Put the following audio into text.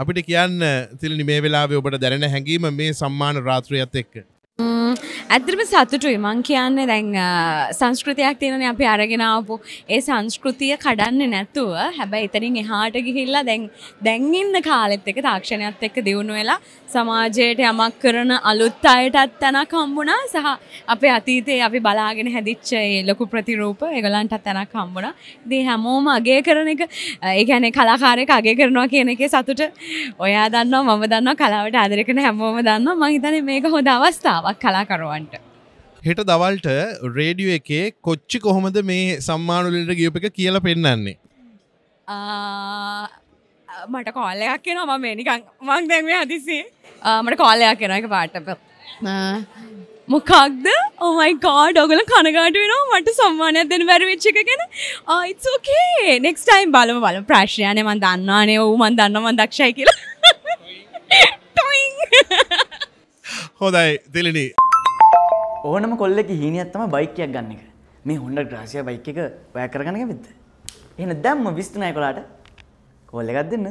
අපිට කියන්න තිලනි මේ වෙලාවේ ඔබට දැනෙන හැඟීම මේ සම්මාන රාත්‍රියත් එක්ක ඇතරම සතුටුයි මං කියන්න දැන් සංස්කෘතියක් තියෙනනේ අපි අරගෙනාවපු ඒ සංස්කෘතිය කඩන්න නැතුව හැබැයි එතනින් එහාට ගිහිල්ලා දැන් දැන්ඉන්න කාලෙත් එක තාක්ෂණයත් එක්ක දියුණු වෙලා සමාජයට යමක් කරන අලුත් අයටත් තැනක් හම්බුණා සහ අපේ අතීතයේ අපි බලාගෙන හැදිච්ච ඒ ලොකු ප්‍රතිරූප ඒගොල්ලන්ටත් තැනක් හම්බුණා. ඉතින් හැමෝම අගය කරන එක ඒ කියන්නේ කලාකාරයෙක් අගය කරනවා කියන එකේ සතුට ඔයා දන්නවා මම දන්නවා කලාවට ආදරය කරන හැමෝම දන්නවා මං හිතන්නේ මේක හොඳ අවස්ථාවක්. වාසනාවක් කලාකරුවන්ට. හෙට දවල්ට රේඩිය එකේ කොච්චි කොහොමද මේ සම්මානුලට ගියප එක කියල පෙන්න්නන්නේ. මට කෝල්ලයක් කියෙන ම මේනිකං මං දැන්ේ හදිසේ මට කෝල්ලයක් කෙන එක පාටප. මොකක්ද ඔමයි oh කාඩ ඔගල කනගාට වෙන මට සම්මානයක් දෙන වැරවිච්ච එක ගැන ආයිත්ෝකේ නෙක්ස්ටයිම් බලම බල ප්‍රශ්නයනය මන් දන්නානය ඔවු මන් දන්නම දක්ෂයි කියලා හොදයි තිලිනී ඕනම කොල්ලෙ හීනියත්තම බයිකයක් ගන්න එක මේ හොන්ඩ ග්‍රාසිය බයික එක ඔය කරගන විද එන දැම්ම විස්තුනය කොලාට කොල්ල එකක් දෙන්න